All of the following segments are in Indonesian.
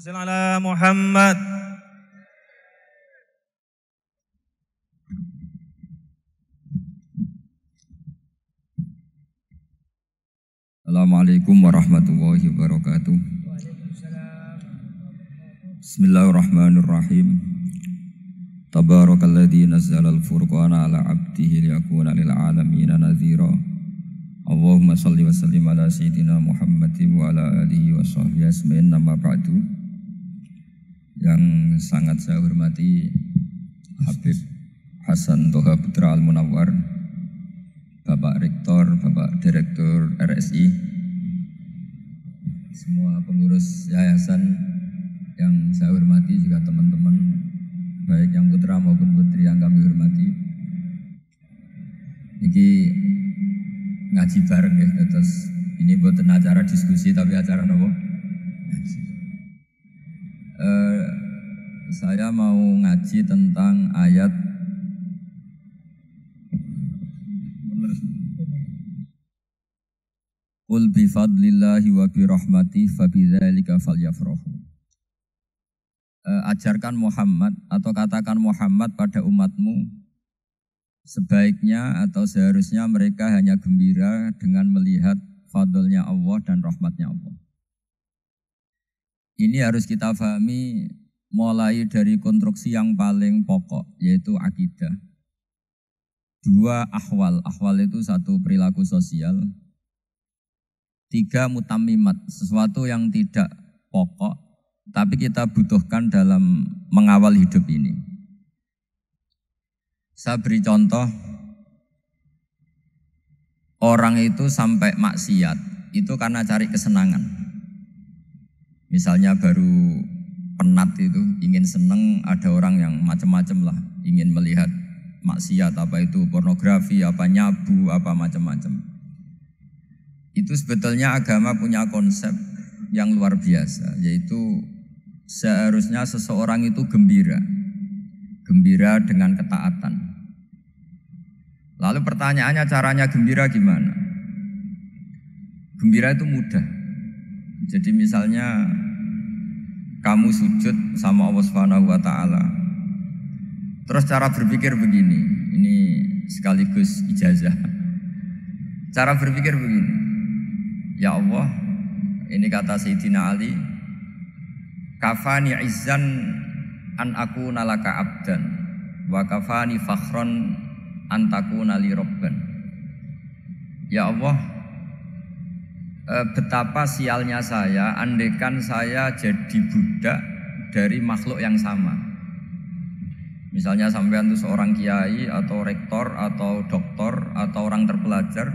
صل على محمد Assalamualaikum warahmatullahi wabarakatuh Bismillahirrahmanirrahim Tabarakalladzi nazzalal furqana ala abdihi liyakuna lil alamin nadhira Allahumma salli wa sallim ala sayyidina Muhammadin wa ala alihi wa sahbihi asma'in nama ba'du yang sangat saya hormati Habib Hasan Toha Putra Al Munawar, Bapak Rektor, Bapak Direktur RSI, semua pengurus yayasan yang saya hormati juga teman-teman baik yang putra maupun putri yang kami hormati. Ini ngaji bareng ya, terus ini buat acara diskusi tapi acara nopo Eh, saya mau ngaji tentang ayat Qul bi fadlillahi wa bi rahmati fa dzalika falyafrahu. Eh, ajarkan Muhammad atau katakan Muhammad pada umatmu sebaiknya atau seharusnya mereka hanya gembira dengan melihat fadlnya Allah dan rahmatnya Allah. Ini harus kita pahami mulai dari konstruksi yang paling pokok yaitu akidah. Dua ahwal, ahwal itu satu perilaku sosial. Tiga mutamimat, sesuatu yang tidak pokok tapi kita butuhkan dalam mengawal hidup ini. Saya beri contoh orang itu sampai maksiat itu karena cari kesenangan. Misalnya baru penat itu ingin seneng ada orang yang macam-macam lah ingin melihat maksiat apa itu pornografi apa nyabu apa macam-macam itu sebetulnya agama punya konsep yang luar biasa yaitu seharusnya seseorang itu gembira gembira dengan ketaatan lalu pertanyaannya caranya gembira gimana gembira itu mudah jadi misalnya kamu sujud sama Allah Subhanahu wa taala. Terus cara berpikir begini, ini sekaligus ijazah. Cara berpikir begini. Ya Allah, ini kata Sayyidina Ali, kafani izzan an aku nalaka abdan wa kafani fakhron antaku takuna li Ya Allah, E, betapa sialnya saya andekan saya jadi budak dari makhluk yang sama. Misalnya sampai itu seorang kiai atau rektor atau doktor atau orang terpelajar,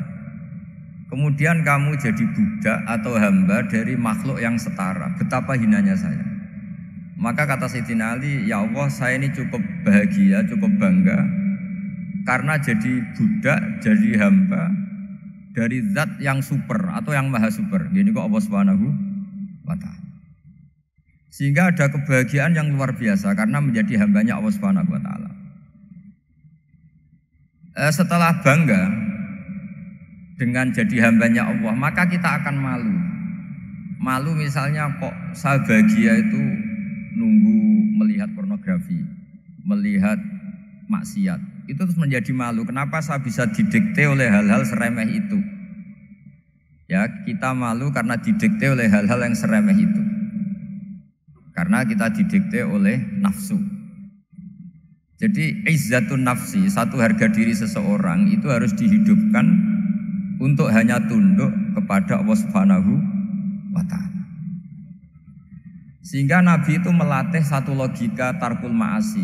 kemudian kamu jadi budak atau hamba dari makhluk yang setara. Betapa hinanya saya. Maka kata Sayyidina Ali, ya Allah saya ini cukup bahagia, cukup bangga karena jadi budak, jadi hamba dari zat yang super atau yang maha super. gini kok Allah Subhanahu wa taala. Sehingga ada kebahagiaan yang luar biasa karena menjadi hambanya Allah Subhanahu wa taala. Eh, setelah bangga dengan jadi hambanya Allah, maka kita akan malu. Malu misalnya kok saya bahagia itu nunggu melihat pornografi, melihat maksiat, itu terus menjadi malu. Kenapa saya bisa didikte oleh hal-hal seremeh itu? Ya, kita malu karena didikte oleh hal-hal yang seremeh itu. Karena kita didikte oleh nafsu. Jadi izzatun nafsi, satu harga diri seseorang itu harus dihidupkan untuk hanya tunduk kepada Allah Subhanahu wa taala. Sehingga Nabi itu melatih satu logika tarkul maasi.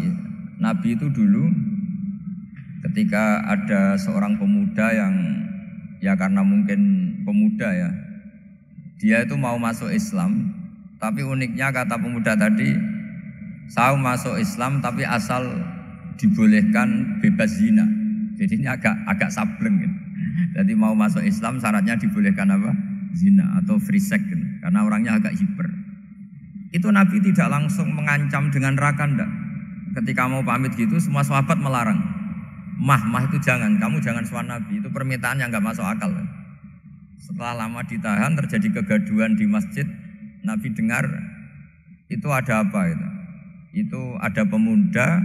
Nabi itu dulu ketika ada seorang pemuda yang ya karena mungkin pemuda ya dia itu mau masuk Islam tapi uniknya kata pemuda tadi saya masuk Islam tapi asal dibolehkan bebas zina jadi ini agak agak sableng gitu. jadi mau masuk Islam syaratnya dibolehkan apa zina atau free sex gitu. karena orangnya agak hiper itu Nabi tidak langsung mengancam dengan neraka enggak ketika mau pamit gitu semua sahabat melarang mah mah itu jangan kamu jangan suan nabi itu permintaan yang nggak masuk akal setelah lama ditahan terjadi kegaduhan di masjid nabi dengar itu ada apa itu itu ada pemuda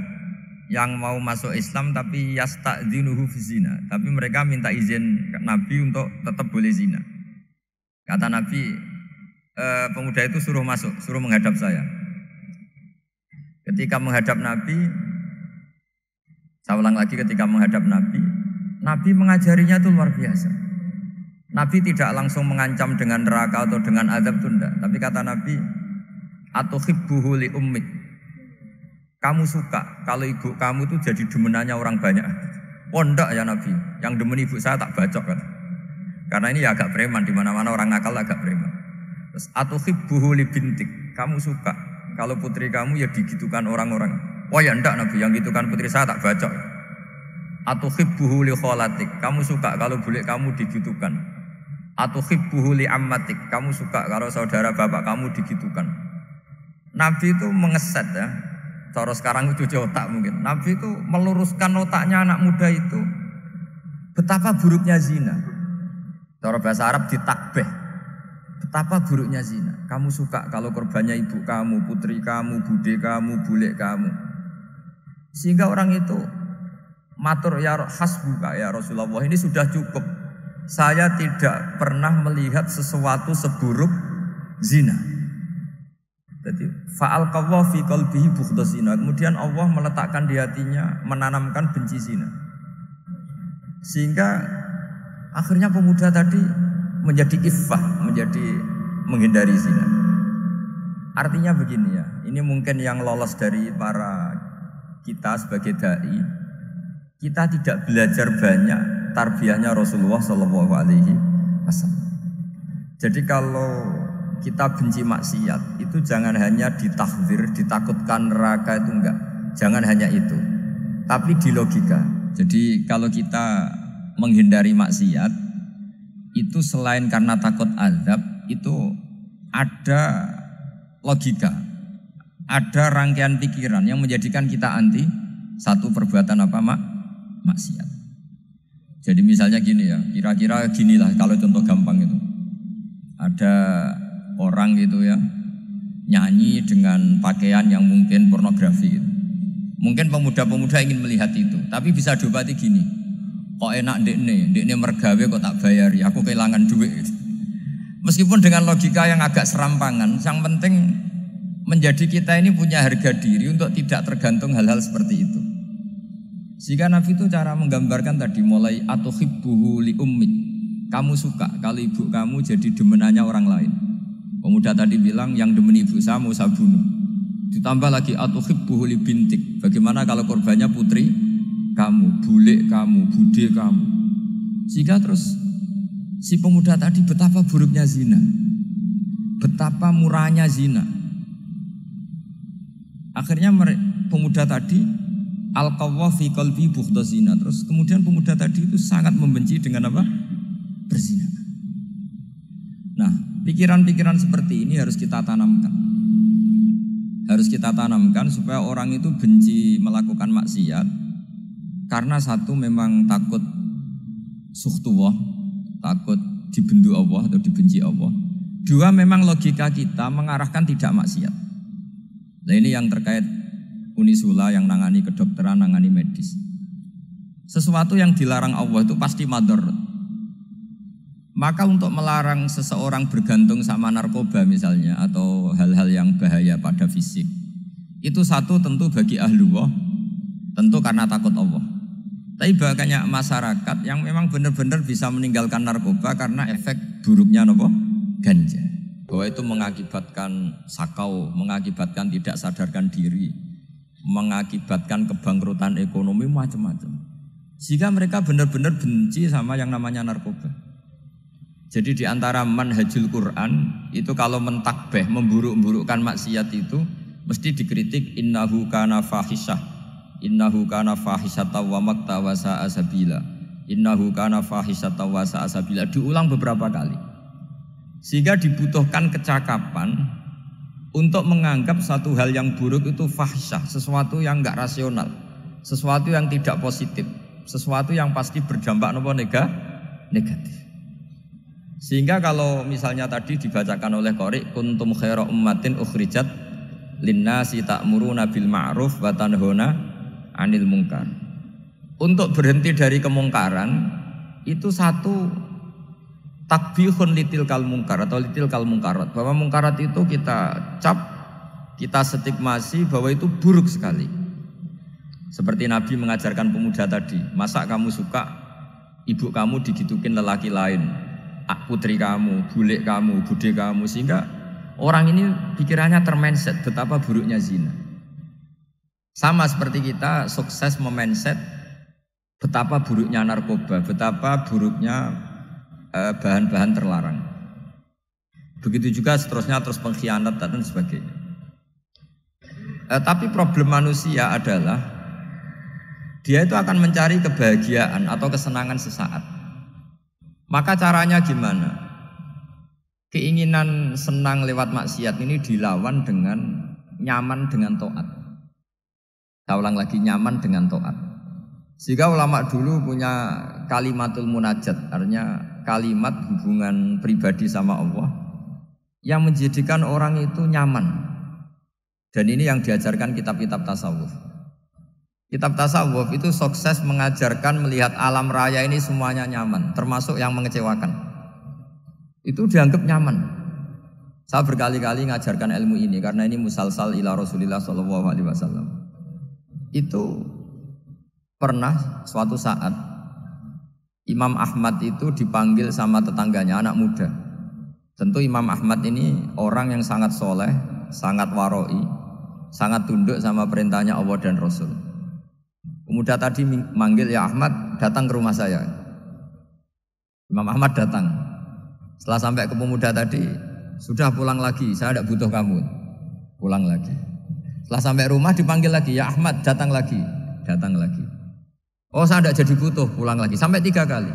yang mau masuk Islam tapi yastak zinuhu zina. Tapi mereka minta izin Nabi untuk tetap boleh zina. Kata Nabi, e, pemuda itu suruh masuk, suruh menghadap saya. Ketika menghadap Nabi, saya ulang lagi ketika menghadap Nabi, Nabi mengajarinya itu luar biasa. Nabi tidak langsung mengancam dengan neraka atau dengan azab itu enggak. Tapi kata Nabi, atau hibbuhu li ummik. Kamu suka kalau ibu kamu itu jadi demenannya orang banyak. Oh ya Nabi, yang demen ibu saya tak bacok kan. Karena ini ya agak preman, di mana-mana orang nakal agak preman. Terus atau li bintik. Kamu suka kalau putri kamu ya digitukan orang-orang. Oh ya ndak Nabi, yang gitu kan putri saya tak baca. Atau khibbuhu li kholatik, kamu suka kalau boleh kamu digitukan. Atau khibbuhu li ammatik, kamu suka kalau saudara bapak kamu digitukan. Nabi itu mengeset ya. Cara sekarang itu cuci otak mungkin. Nabi itu meluruskan otaknya anak muda itu betapa buruknya zina. Cara bahasa Arab ditakbeh. Betapa buruknya zina. Kamu suka kalau korbannya ibu kamu, putri kamu, bude kamu, bule kamu sehingga orang itu matur ya hasbuka ya Rasulullah ini sudah cukup. Saya tidak pernah melihat sesuatu seburuk zina. Jadi faal fi kalbihi zina. Kemudian Allah meletakkan di hatinya menanamkan benci zina. Sehingga akhirnya pemuda tadi menjadi iffah, menjadi menghindari zina. Artinya begini ya, ini mungkin yang lolos dari para kita sebagai dai kita tidak belajar banyak tarbiyahnya Rasulullah Shallallahu Alaihi Wasallam. Jadi kalau kita benci maksiat itu jangan hanya ditahdir, ditakutkan neraka itu enggak. Jangan hanya itu. Tapi di logika. Jadi kalau kita menghindari maksiat itu selain karena takut azab itu ada logika ada rangkaian pikiran yang menjadikan kita anti satu perbuatan apa mak maksiat. Jadi misalnya gini ya, kira-kira ginilah kalau contoh gampang itu. Ada orang gitu ya nyanyi dengan pakaian yang mungkin pornografi gitu. Mungkin pemuda-pemuda ingin melihat itu, tapi bisa diobati gini. Kok enak dekne, dekne mergawe kok tak ya aku kehilangan duit. Gitu. Meskipun dengan logika yang agak serampangan, yang penting menjadi kita ini punya harga diri untuk tidak tergantung hal-hal seperti itu. Sehingga Nabi itu cara menggambarkan tadi mulai atuhibbuhu li ummi. Kamu suka kalau ibu kamu jadi demenannya orang lain. Pemuda tadi bilang yang demen ibu saya mau saya Ditambah lagi atuhibbuhu li bintik. Bagaimana kalau korbannya putri kamu, bule kamu, bude kamu. Sehingga terus si pemuda tadi betapa buruknya zina. Betapa murahnya zina Akhirnya pemuda tadi al fi qalbi zina. Terus kemudian pemuda tadi itu sangat membenci dengan apa? Berzina. Nah, pikiran-pikiran seperti ini harus kita tanamkan. Harus kita tanamkan supaya orang itu benci melakukan maksiat karena satu memang takut suhtuwah, takut dibendu Allah atau dibenci Allah. Dua memang logika kita mengarahkan tidak maksiat. Nah ini yang terkait Unisula yang nangani kedokteran, nangani medis. Sesuatu yang dilarang Allah itu pasti mader. Maka untuk melarang seseorang bergantung sama narkoba misalnya atau hal-hal yang bahaya pada fisik itu satu tentu bagi ahlu Allah tentu karena takut Allah. Tapi banyak masyarakat yang memang benar-benar bisa meninggalkan narkoba karena efek buruknya nopo ganja bahwa itu mengakibatkan sakau, mengakibatkan tidak sadarkan diri, mengakibatkan kebangkrutan ekonomi macam-macam. Sehingga mereka benar-benar benci sama yang namanya narkoba. Jadi di antara manhajul Quran itu kalau mentakbeh memburuk-burukkan maksiat itu mesti dikritik innahu kana fahisyah. innahu kana fahisata wa tawasa asabila. innahu kana fahisata wa asabila. diulang beberapa kali sehingga dibutuhkan kecakapan untuk menganggap satu hal yang buruk itu fahsyah, sesuatu yang enggak rasional, sesuatu yang tidak positif, sesuatu yang pasti berdampak nopo negatif. Sehingga kalau misalnya tadi dibacakan oleh Qori kuntum khaira ummatin ukhrijat linnasi ta'muruna bil ma'ruf wa tanhuna 'anil munkar. Untuk berhenti dari kemungkaran itu satu takbihun litil kal mungkar atau litil kal mungkarat bahwa mungkarat itu kita cap kita stigmasi bahwa itu buruk sekali seperti Nabi mengajarkan pemuda tadi masa kamu suka ibu kamu digitukin lelaki lain putri kamu, bule kamu, bude kamu sehingga orang ini pikirannya termenset betapa buruknya zina sama seperti kita sukses memenset betapa buruknya narkoba, betapa buruknya Eh, bahan-bahan terlarang. Begitu juga seterusnya terus pengkhianat dan sebagainya. Eh, tapi problem manusia adalah dia itu akan mencari kebahagiaan atau kesenangan sesaat. Maka caranya gimana? Keinginan senang lewat maksiat ini dilawan dengan nyaman dengan toat. Saya ulang lagi nyaman dengan toat. Sehingga ulama dulu punya kalimatul munajat, artinya kalimat hubungan pribadi sama Allah yang menjadikan orang itu nyaman. Dan ini yang diajarkan kitab-kitab tasawuf. Kitab tasawuf itu sukses mengajarkan melihat alam raya ini semuanya nyaman, termasuk yang mengecewakan. Itu dianggap nyaman. Saya berkali-kali mengajarkan ilmu ini karena ini musalsal ila Rasulullah sallallahu Alaihi Wasallam. Itu pernah suatu saat Imam Ahmad itu dipanggil sama tetangganya anak muda. Tentu Imam Ahmad ini orang yang sangat soleh, sangat waroi, sangat tunduk sama perintahnya Allah dan Rasul. Pemuda tadi manggil ya Ahmad, datang ke rumah saya. Imam Ahmad datang. Setelah sampai ke pemuda tadi, sudah pulang lagi, saya tidak butuh kamu. Pulang lagi. Setelah sampai rumah dipanggil lagi, ya Ahmad datang lagi, datang lagi. Oh saya tidak jadi butuh pulang lagi sampai tiga kali.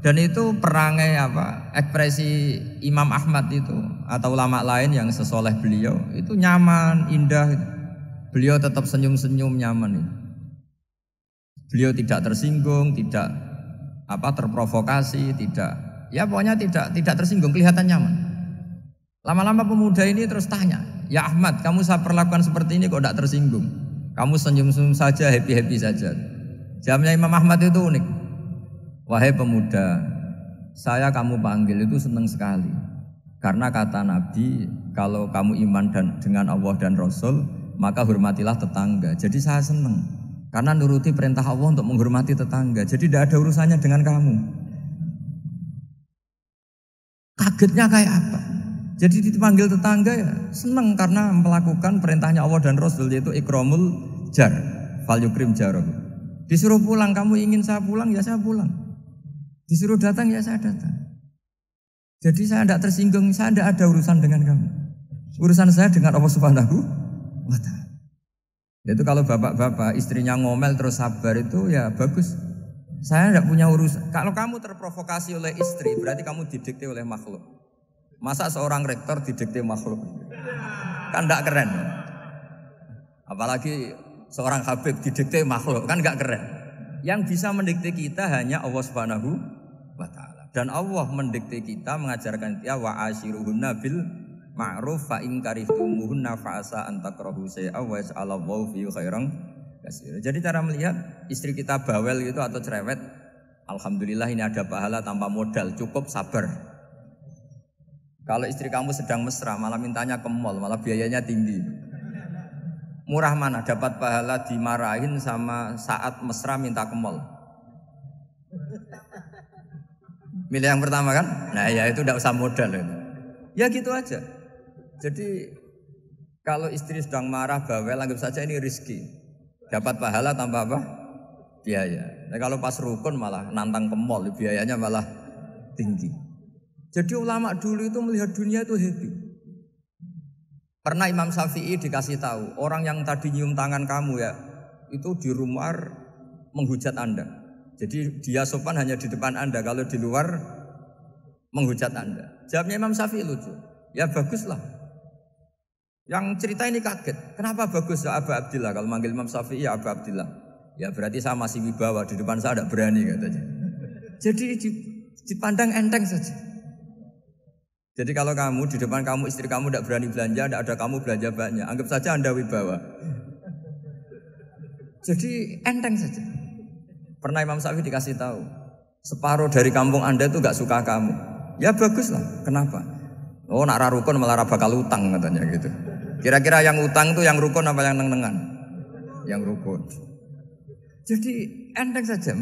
Dan itu perangai apa ekspresi Imam Ahmad itu atau ulama lain yang sesoleh beliau itu nyaman indah. Beliau tetap senyum-senyum nyaman. ini, Beliau tidak tersinggung, tidak apa terprovokasi, tidak ya pokoknya tidak tidak tersinggung kelihatan nyaman. Lama-lama pemuda ini terus tanya, ya Ahmad, kamu saya perlakukan seperti ini kok tidak tersinggung? Kamu senyum-senyum saja, happy-happy saja. Jamnya Imam Ahmad itu unik. Wahai pemuda, saya kamu panggil itu senang sekali. Karena kata Nabi, kalau kamu iman dan dengan Allah dan Rasul, maka hormatilah tetangga. Jadi saya senang karena nuruti perintah Allah untuk menghormati tetangga. Jadi tidak ada urusannya dengan kamu. Kagetnya kayak apa? Jadi dipanggil tetangga ya senang karena melakukan perintahnya Allah dan Rasul yaitu ikromul jar, fal yukrim jarum. Disuruh pulang, kamu ingin saya pulang, ya saya pulang. Disuruh datang, ya saya datang. Jadi saya tidak tersinggung, saya tidak ada urusan dengan kamu. Urusan saya dengan Allah Subhanahu wa Ta'ala. Itu kalau bapak-bapak istrinya ngomel terus sabar itu ya bagus. Saya tidak punya urusan. Kalau kamu terprovokasi oleh istri, berarti kamu didikte oleh makhluk. Masa seorang rektor didikte makhluk? Kan tidak keren. Apalagi seorang Habib didikte makhluk kan nggak keren. Yang bisa mendikte kita hanya Allah Subhanahu wa taala. Dan Allah mendikte kita mengajarkan kita wa asyiruhunna nabil ma'ruf fa in karihtumuhunna fa asa an takrahu syai'a wa yas'alallahu fi khairan kasir. Jadi cara melihat istri kita bawel gitu atau cerewet, alhamdulillah ini ada pahala tanpa modal, cukup sabar. Kalau istri kamu sedang mesra, malah mintanya ke mall, malah biayanya tinggi. Murah mana dapat pahala dimarahin sama saat mesra minta ke mall? Milih yang pertama kan? Nah ya itu tidak usah modal ya. Ya gitu aja. Jadi kalau istri sedang marah bawel anggap saja ini rizki. Dapat pahala tanpa apa? Biaya. Nah, kalau pas rukun malah nantang ke mall biayanya malah tinggi. Jadi ulama dulu itu melihat dunia itu happy. Pernah Imam Syafi'i dikasih tahu, orang yang tadi nyium tangan kamu ya, itu di rumah menghujat Anda. Jadi dia sopan hanya di depan Anda, kalau di luar menghujat Anda. Jawabnya Imam Syafi'i lucu. Ya baguslah. Yang cerita ini kaget. Kenapa bagus ya Abu Abdillah? Kalau manggil Imam Syafi'i ya Abu Abdillah. Ya berarti saya masih wibawa, di depan saya tidak berani katanya. Jadi dipandang enteng saja. Jadi kalau kamu di depan kamu istri kamu tidak berani belanja, tidak ada kamu belanja banyak, anggap saja anda wibawa. Jadi enteng saja. Pernah Imam Syafi'i dikasih tahu, separuh dari kampung anda itu nggak suka kamu. Ya bagus lah. Kenapa? Oh nak rukun malah bakal utang katanya gitu. Kira-kira yang utang itu yang rukun apa yang neng-nengan? Yang rukun. Jadi enteng saja.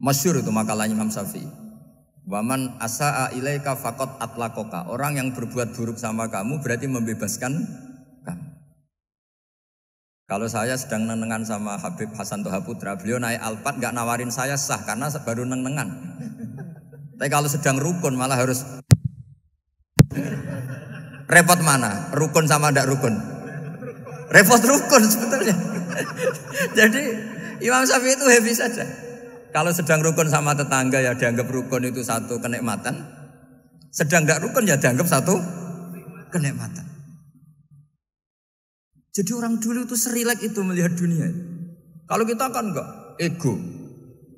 Masyur itu makalahnya Imam Syafi'i. Waman asa'a ilaika fakot atlakoka. Orang yang berbuat buruk sama kamu berarti membebaskan kamu. Kalau saya sedang nenengan sama Habib Hasan Toha Putra, beliau naik alpat nggak nawarin saya sah karena baru nenengan. Tapi kalau sedang rukun malah harus repot mana? Rukun sama ndak rukun? Repot rukun sebetulnya. Jadi Imam Syafi'i itu heavy saja. Kalau sedang rukun sama tetangga ya dianggap rukun itu satu kenikmatan. Sedang gak rukun ya dianggap satu kenikmatan. Jadi orang dulu itu serilek itu melihat dunia. Kalau kita kan enggak ego.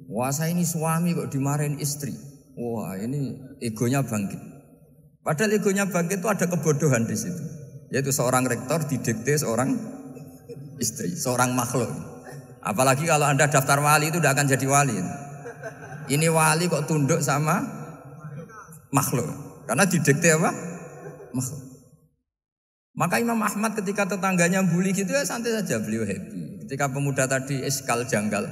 Wah saya ini suami kok dimarahin istri. Wah ini egonya bangkit. Padahal egonya bangkit itu ada kebodohan di situ. Yaitu seorang rektor didikte seorang istri, seorang makhluk. Apalagi kalau Anda daftar wali itu tidak akan jadi wali. Ini wali kok tunduk sama makhluk. Karena didikte apa? Makhluk. Maka Imam Ahmad ketika tetangganya bully gitu ya santai saja beliau happy. Ketika pemuda tadi eskal janggal.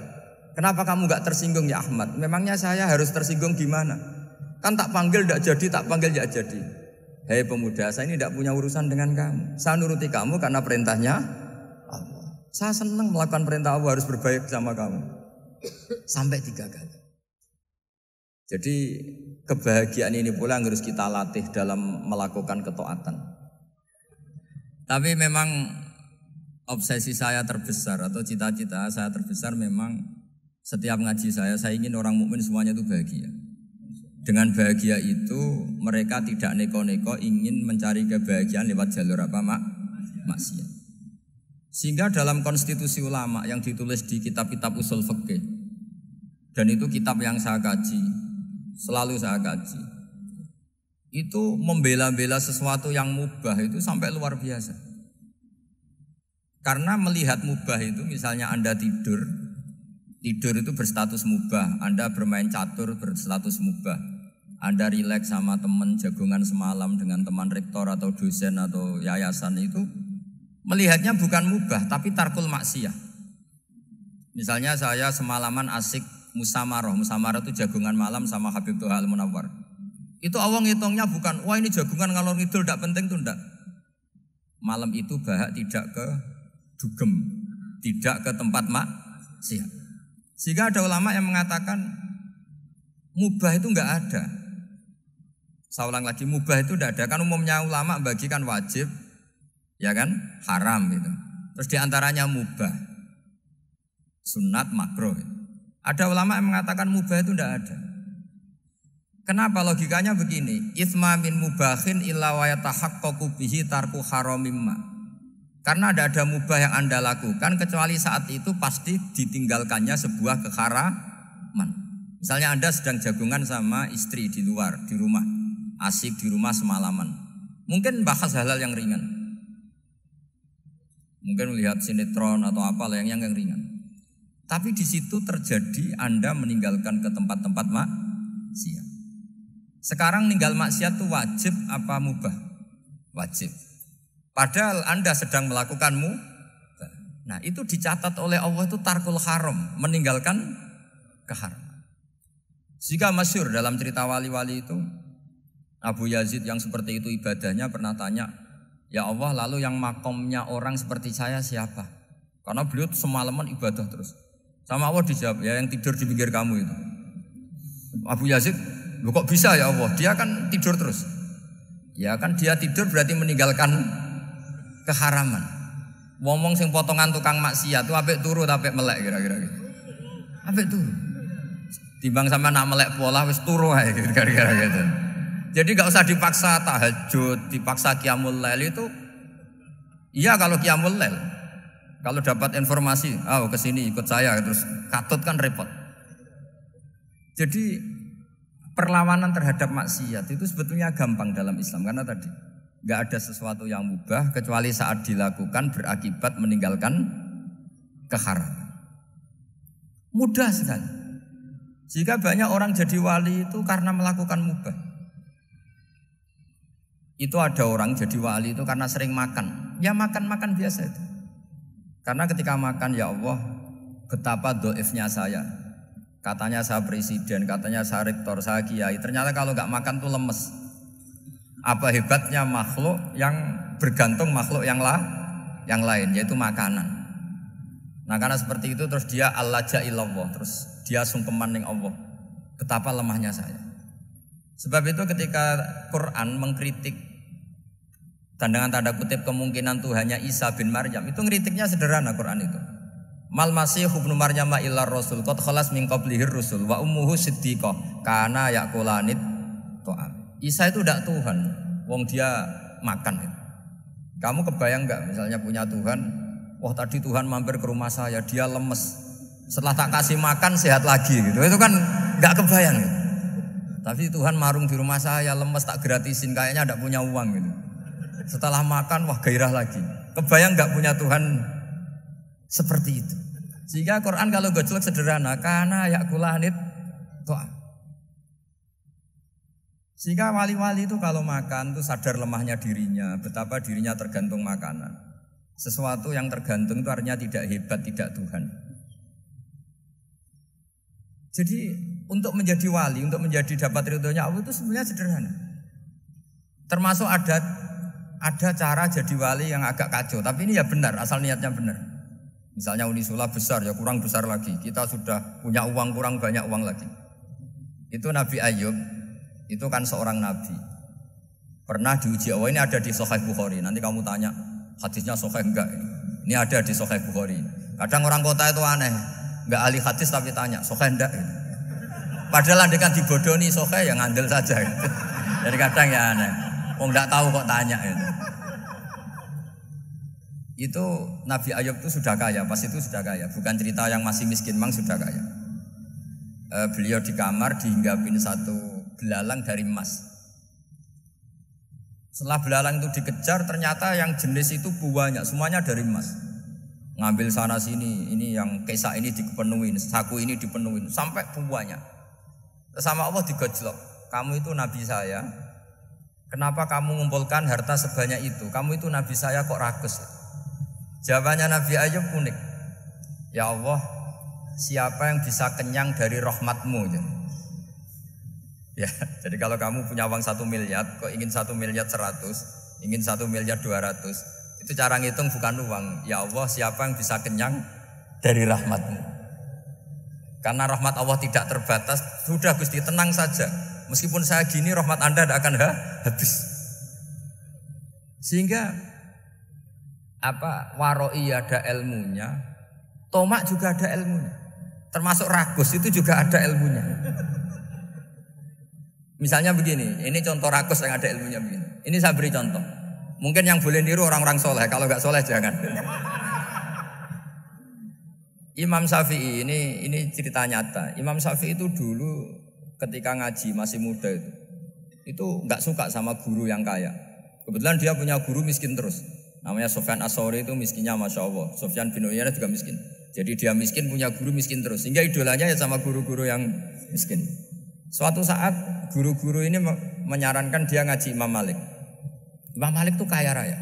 Kenapa kamu gak tersinggung ya Ahmad? Memangnya saya harus tersinggung gimana? Kan tak panggil tidak jadi, tak panggil tidak jadi. Hei pemuda, saya ini tidak punya urusan dengan kamu. Saya nuruti kamu karena perintahnya saya senang melakukan perintah Allah harus berbaik sama kamu. Sampai tiga kali. Jadi kebahagiaan ini pula yang harus kita latih dalam melakukan ketaatan. Tapi memang obsesi saya terbesar atau cita-cita saya terbesar memang setiap ngaji saya saya ingin orang mukmin semuanya itu bahagia. Dengan bahagia itu mereka tidak neko-neko ingin mencari kebahagiaan lewat jalur apa mak maksiat. Sehingga dalam konstitusi ulama yang ditulis di kitab-kitab usul fikih dan itu kitab yang saya kaji, selalu saya kaji. Itu membela-bela sesuatu yang mubah itu sampai luar biasa. Karena melihat mubah itu misalnya Anda tidur, tidur itu berstatus mubah, Anda bermain catur berstatus mubah. Anda rileks sama teman jagongan semalam dengan teman rektor atau dosen atau yayasan itu melihatnya bukan mubah tapi tarkul maksiyah. Misalnya saya semalaman asik musamaroh, musamaroh itu jagungan malam sama Habib Tuhan al Munawar. Itu awang ngitungnya bukan, wah ini jagungan ngalor ngidul tidak penting tuh ndak. Malam itu bahak tidak ke dugem, tidak ke tempat mak siap. Sehingga ada ulama yang mengatakan mubah itu nggak ada. Saya ulang lagi, mubah itu tidak ada. Kan umumnya ulama bagikan wajib, ya kan haram gitu terus diantaranya mubah sunat makro ada ulama yang mengatakan mubah itu tidak ada Kenapa logikanya begini? Isma min mubahin illa wa bihi tarku haramimma. Karena tidak ada mubah yang Anda lakukan kecuali saat itu pasti ditinggalkannya sebuah keharaman. Misalnya Anda sedang jagungan sama istri di luar, di rumah. Asik di rumah semalaman. Mungkin bahas hal-hal yang ringan. Mungkin melihat sinetron atau apa yang yang yang ringan. Tapi di situ terjadi Anda meninggalkan ke tempat-tempat maksiat. Sekarang ninggal maksiat itu wajib apa mubah? Wajib. Padahal Anda sedang melakukanmu. Nah, itu dicatat oleh Allah itu tarkul haram, meninggalkan keharaman. Jika masyur dalam cerita wali-wali itu, Abu Yazid yang seperti itu ibadahnya pernah tanya Ya hmm. Allah, lalu yang makomnya orang seperti saya siapa? Karena beliau semalaman ibadah terus. Sama Allah dijawab, ya yang tidur di pinggir kamu itu. Abu Yazid, Loh kok bisa ya Allah? Dia kan tidur terus. Ya kan dia tidur berarti meninggalkan keharaman. Ngomong sing potongan tukang maksiat itu apik turu tapi melek kira-kira gitu. Apik turu. Timbang sama nak melek pola wis turu ae kira-kira gitu. Jadi nggak usah dipaksa tahajud, dipaksa kiamul lail itu. Iya kalau kiamul lail. Kalau dapat informasi, oh kesini ikut saya terus katut kan repot. Jadi perlawanan terhadap maksiat itu sebetulnya gampang dalam Islam karena tadi nggak ada sesuatu yang mubah kecuali saat dilakukan berakibat meninggalkan keharaman. Mudah sekali. Jika banyak orang jadi wali itu karena melakukan mubah. Itu ada orang jadi wali itu karena sering makan. Ya makan-makan biasa itu. Karena ketika makan ya Allah betapa doifnya saya. Katanya saya presiden, katanya saya rektor, saya kiai. Ternyata kalau nggak makan tuh lemes. Apa hebatnya makhluk yang bergantung makhluk yang lah, yang lain yaitu makanan. Nah karena seperti itu terus dia Allah jailallah terus dia sungkeman dengan Allah. Betapa lemahnya saya. Sebab itu ketika Quran mengkritik dengan tanda kutip kemungkinan Tuhannya Isa bin Maryam itu ngeritiknya sederhana Quran itu. Mal Masih ibnu Maryam ilar Rasul kot khalas min qablihir Rasul wa ummuhu siddiqah kana yakulanit to'am. Isa itu tidak Tuhan, wong dia makan. Kamu kebayang nggak misalnya punya Tuhan, wah tadi Tuhan mampir ke rumah saya, dia lemes. Setelah tak kasih makan sehat lagi gitu. Itu kan nggak kebayang. Gitu. Tapi Tuhan marung di rumah saya lemes tak gratisin kayaknya tidak punya uang gitu. Setelah makan, wah gairah lagi. Kebayang nggak punya Tuhan seperti itu. Sehingga Quran kalau gojlok sederhana, karena ya yakulanit to'am. Sehingga wali-wali itu kalau makan tuh sadar lemahnya dirinya, betapa dirinya tergantung makanan. Sesuatu yang tergantung itu artinya tidak hebat, tidak Tuhan. Jadi untuk menjadi wali, untuk menjadi dapat ridhonya Allah itu sebenarnya sederhana. Termasuk adat ada cara jadi wali yang agak kacau, tapi ini ya benar, asal niatnya benar. Misalnya unisula besar, ya kurang besar lagi. Kita sudah punya uang kurang banyak uang lagi. Itu Nabi Ayub, itu kan seorang nabi. Pernah diuji Allah oh ini ada di Sohail Bukhari. Nanti kamu tanya, hadisnya Sohail enggak? Ini ada di Sohail Bukhari. Kadang orang kota itu aneh, enggak ahli hadis tapi tanya, Sohail enggak? Padahal andaikan dibodohi Sohail yang ngandel saja. Jadi kadang ya aneh. Oh nggak tahu kok tanya itu. Itu Nabi Ayub itu sudah kaya, pas itu sudah kaya. Bukan cerita yang masih miskin, mang sudah kaya. E, beliau di kamar dihinggapin satu belalang dari emas. Setelah belalang itu dikejar, ternyata yang jenis itu buahnya semuanya dari emas. Ngambil sana sini, ini yang kesa ini dipenuhin, saku ini dipenuhin, sampai buahnya. Sama Allah digejlok kamu itu nabi saya, Kenapa kamu mengumpulkan harta sebanyak itu? Kamu itu nabi saya kok rakus? Jawabannya Nabi Ayub unik. Ya Allah, siapa yang bisa kenyang dari rahmatmu? Ya, ya jadi kalau kamu punya uang satu miliar, kok ingin satu miliar seratus, ingin satu miliar dua ratus, itu cara ngitung bukan uang. Ya Allah, siapa yang bisa kenyang dari rahmatmu? Karena rahmat Allah tidak terbatas, sudah Gusti tenang saja. Meskipun saya gini, rahmat Anda tidak akan ha, habis. Sehingga apa waroi ada ilmunya, tomak juga ada ilmunya. Termasuk rakus itu juga ada ilmunya. Misalnya begini, ini contoh rakus yang ada ilmunya begini. Ini saya beri contoh. Mungkin yang boleh niru orang-orang soleh, kalau nggak soleh jangan. Imam Syafi'i ini ini cerita nyata. Imam Syafi'i itu dulu ketika ngaji masih muda itu itu nggak suka sama guru yang kaya. Kebetulan dia punya guru miskin terus. Namanya Sofyan Asori itu miskinnya Masya Allah. Sofyan bin juga miskin. Jadi dia miskin punya guru miskin terus. Sehingga idolanya ya sama guru-guru yang miskin. Suatu saat guru-guru ini menyarankan dia ngaji Imam Malik. Imam Malik tuh kaya raya.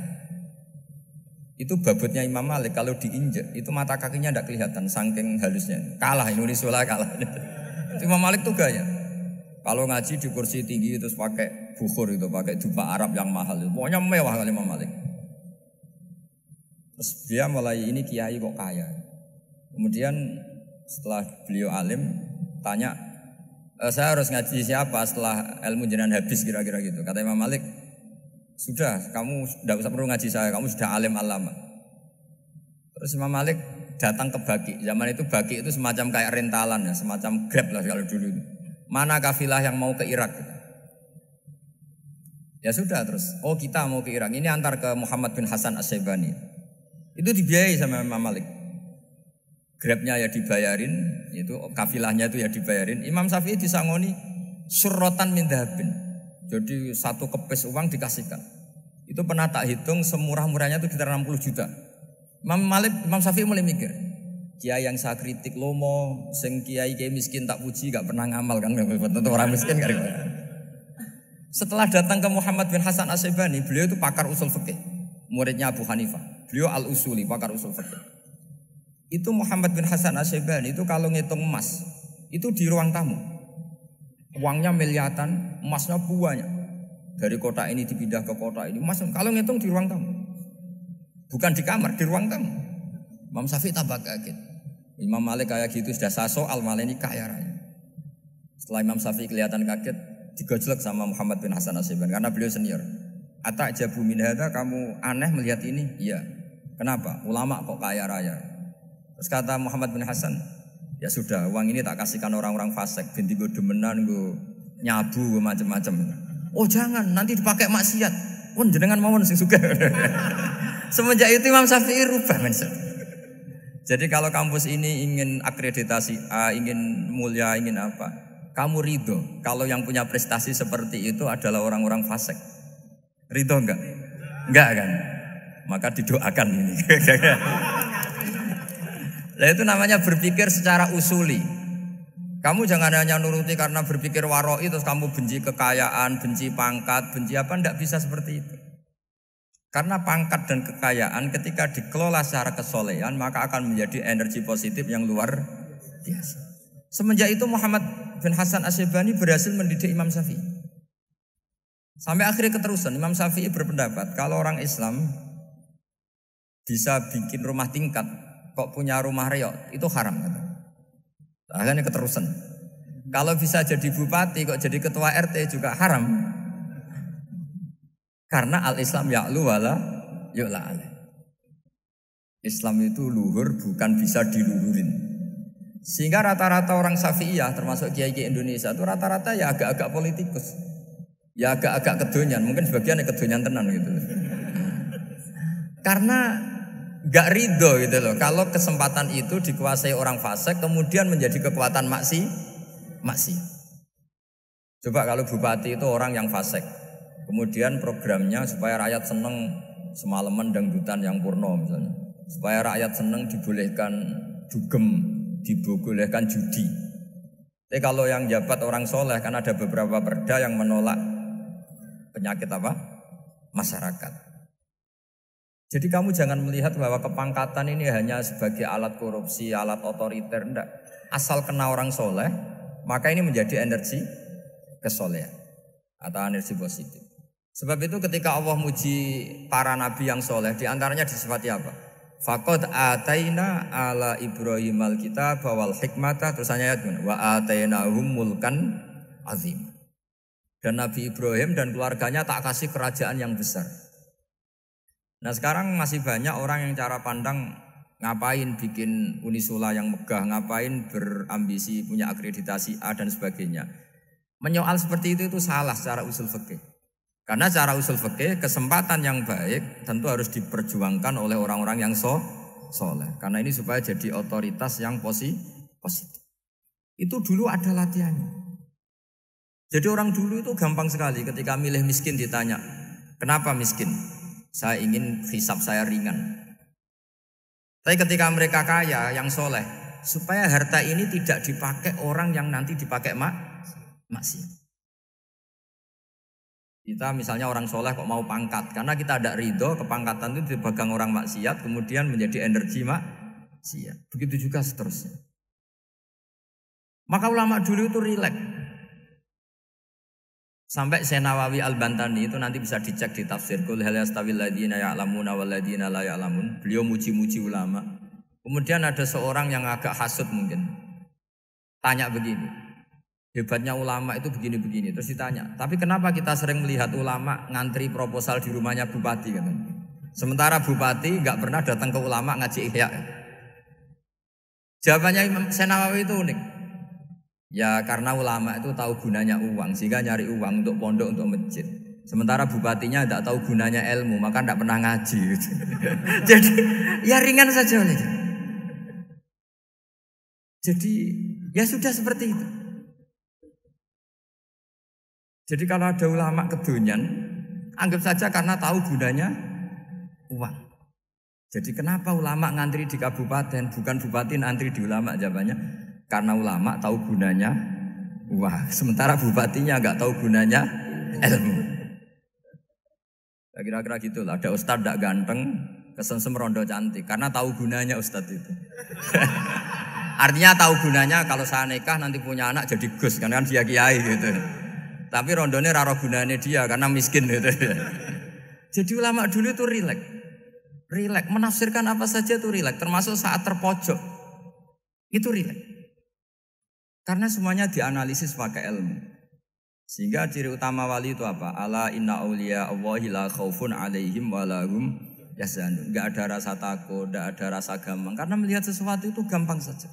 Itu babutnya Imam Malik kalau diinjek itu mata kakinya tidak kelihatan saking halusnya. Kalah Indonesia kalah. Imam Malik tuh gaya. Kalau ngaji di kursi tinggi terus pakai bukhur itu, pakai dupa Arab yang mahal itu. Pokoknya mewah kali Imam Malik. Terus dia mulai ini kiai kok kaya. Kemudian setelah beliau alim tanya e, saya harus ngaji siapa setelah ilmu jenengan habis kira-kira gitu. Kata Imam Malik, sudah kamu tidak usah perlu ngaji saya, kamu sudah alim alama. Terus Imam Malik datang ke Baki. Zaman itu Baki itu semacam kayak rentalan ya, semacam grab lah kalau dulu. Itu. Mana kafilah yang mau ke Irak? Ya sudah terus. Oh kita mau ke Irak. Ini antar ke Muhammad bin Hasan Asyibani. Itu dibiayai sama Imam Malik. Grabnya ya dibayarin, itu kafilahnya itu ya dibayarin. Imam Syafi'i disangoni surrotan min dahabin. Jadi satu kepes uang dikasihkan. Itu pernah tak hitung semurah-murahnya itu sekitar 60 juta. Imam Malik, Imam Syafi'i mulai mikir, Kiai yang saya kritik lomo, sing kiai kiai miskin tak puji gak pernah ngamal kan, tentu orang miskin kan. Setelah datang ke Muhammad bin Hasan Asybani, beliau itu pakar usul fikih, muridnya Abu Hanifah. Beliau al usuli, pakar usul fikih. Itu Muhammad bin Hasan Asybani itu kalau ngitung emas, itu di ruang tamu. Uangnya miliatan, emasnya buahnya Dari kota ini dipindah ke kota ini, emas kalau ngitung di ruang tamu. Bukan di kamar, di ruang tamu. Imam Syafi'i tambah kaget. Imam Malik kayak gitu sudah saya soal malah ini kaya raya. Setelah Imam Syafi'i kelihatan kaget, digojlek sama Muhammad bin Hasan Asyban karena beliau senior. Atak jabu min kamu aneh melihat ini? Iya. Kenapa? Ulama kok kaya raya. Terus kata Muhammad bin Hasan, ya sudah uang ini tak kasihkan orang-orang fasik, binti gue demenan gue nyabu gue macam-macam. Oh jangan, nanti dipakai maksiat. Pun oh, jenengan mawon sing suka. Semenjak itu Imam Syafi'i rubah mindset. Jadi kalau kampus ini ingin akreditasi A, ingin mulia, ingin apa, kamu ridho. Kalau yang punya prestasi seperti itu adalah orang-orang fasik. Ridho enggak? Enggak kan? Maka didoakan ini. Nah itu namanya berpikir secara usuli. Kamu jangan hanya nuruti karena berpikir waroi terus kamu benci kekayaan, benci pangkat, benci apa, enggak bisa seperti itu. Karena pangkat dan kekayaan ketika dikelola secara kesolehan maka akan menjadi energi positif yang luar biasa. Semenjak itu Muhammad bin Hasan Asyibani berhasil mendidik Imam Syafi'i. Sampai akhirnya keterusan Imam Syafi'i berpendapat kalau orang Islam bisa bikin rumah tingkat kok punya rumah reot itu haram Akhirnya keterusan. Kalau bisa jadi bupati kok jadi ketua RT juga haram. Karena al-Islam ya'lu wala yu'la alaih. Islam itu luhur bukan bisa diluhurin. Sehingga rata-rata orang Syafi'iyah termasuk kiai-kiai Indonesia itu rata-rata ya agak-agak politikus. Ya agak-agak kedonyan, mungkin sebagian ya kedonyan tenan gitu. Karena gak ridho gitu loh. Kalau kesempatan itu dikuasai orang fasik kemudian menjadi kekuatan maksi maksi. Coba kalau bupati itu orang yang fasik, Kemudian programnya supaya rakyat seneng semalaman dangdutan yang purno misalnya. Supaya rakyat seneng dibolehkan dugem, dibolehkan judi. Tapi kalau yang jabat orang soleh kan ada beberapa perda yang menolak penyakit apa? Masyarakat. Jadi kamu jangan melihat bahwa kepangkatan ini hanya sebagai alat korupsi, alat otoriter, enggak. Asal kena orang soleh, maka ini menjadi energi kesolehan atau energi positif. Sebab itu ketika Allah muji para nabi yang soleh, diantaranya disifati apa? Fakot ataina ala Ibrahim al kita bawal hikmata terus hanya ayat wa ataina humulkan azim. Dan Nabi Ibrahim dan keluarganya tak kasih kerajaan yang besar. Nah sekarang masih banyak orang yang cara pandang ngapain bikin unisula yang megah, ngapain berambisi punya akreditasi A dan sebagainya. Menyoal seperti itu itu salah secara usul fikih. Karena cara usul fikih kesempatan yang baik tentu harus diperjuangkan oleh orang-orang yang so soleh. Karena ini supaya jadi otoritas yang posi positif. Itu dulu ada latihannya. Jadi orang dulu itu gampang sekali ketika milih miskin ditanya, kenapa miskin? Saya ingin hisap saya ringan. Tapi ketika mereka kaya, yang soleh, supaya harta ini tidak dipakai orang yang nanti dipakai mak maksiat. Kita misalnya orang soleh kok mau pangkat karena kita ada ridho kepangkatan itu dipegang orang maksiat kemudian menjadi energi maksiat. Begitu juga seterusnya. Maka ulama dulu itu rileks. Sampai Senawawi Al-Bantani itu nanti bisa dicek di tafsir Qul ya'lamuna la ya'lamun. Beliau muji-muji ulama. Kemudian ada seorang yang agak hasut mungkin. Tanya begini, Hebatnya ulama itu begini-begini. Terus ditanya, tapi kenapa kita sering melihat ulama ngantri proposal di rumahnya bupati? Gitu. Sementara bupati nggak pernah datang ke ulama ngaji ihya. Jawabannya Imam Senawawi itu unik. Ya karena ulama itu tahu gunanya uang, sehingga nyari uang untuk pondok, untuk masjid. Sementara bupatinya tidak tahu gunanya ilmu, maka tidak pernah ngaji. Gitu. Jadi ya ringan saja. Jadi ya sudah seperti itu. Jadi kalau ada ulama kedunian, anggap saja karena tahu gunanya uang. Jadi kenapa ulama ngantri di kabupaten, bukan bupati ngantri di ulama jawabannya? Karena ulama tahu gunanya uang. Sementara bupatinya nggak tahu gunanya ilmu. Ya, kira-kira gitu lah. Ada ustadz gak ganteng, kesensem rondo cantik. Karena tahu gunanya ustadz itu. Artinya tahu gunanya kalau saya nikah nanti punya anak jadi gus, karena kan dia kiai gitu. Tapi rondone raro gunanya dia karena miskin gitu. Jadi ulama dulu itu rilek, rilek menafsirkan apa saja itu rilek. termasuk saat terpojok. Itu rilek. Karena semuanya dianalisis pakai ilmu. Sehingga ciri utama wali itu apa? Ala inna awliya Allahi la khaufun alaihim walahum Ya yahzanun. Enggak ada rasa takut, enggak ada rasa gampang karena melihat sesuatu itu gampang saja.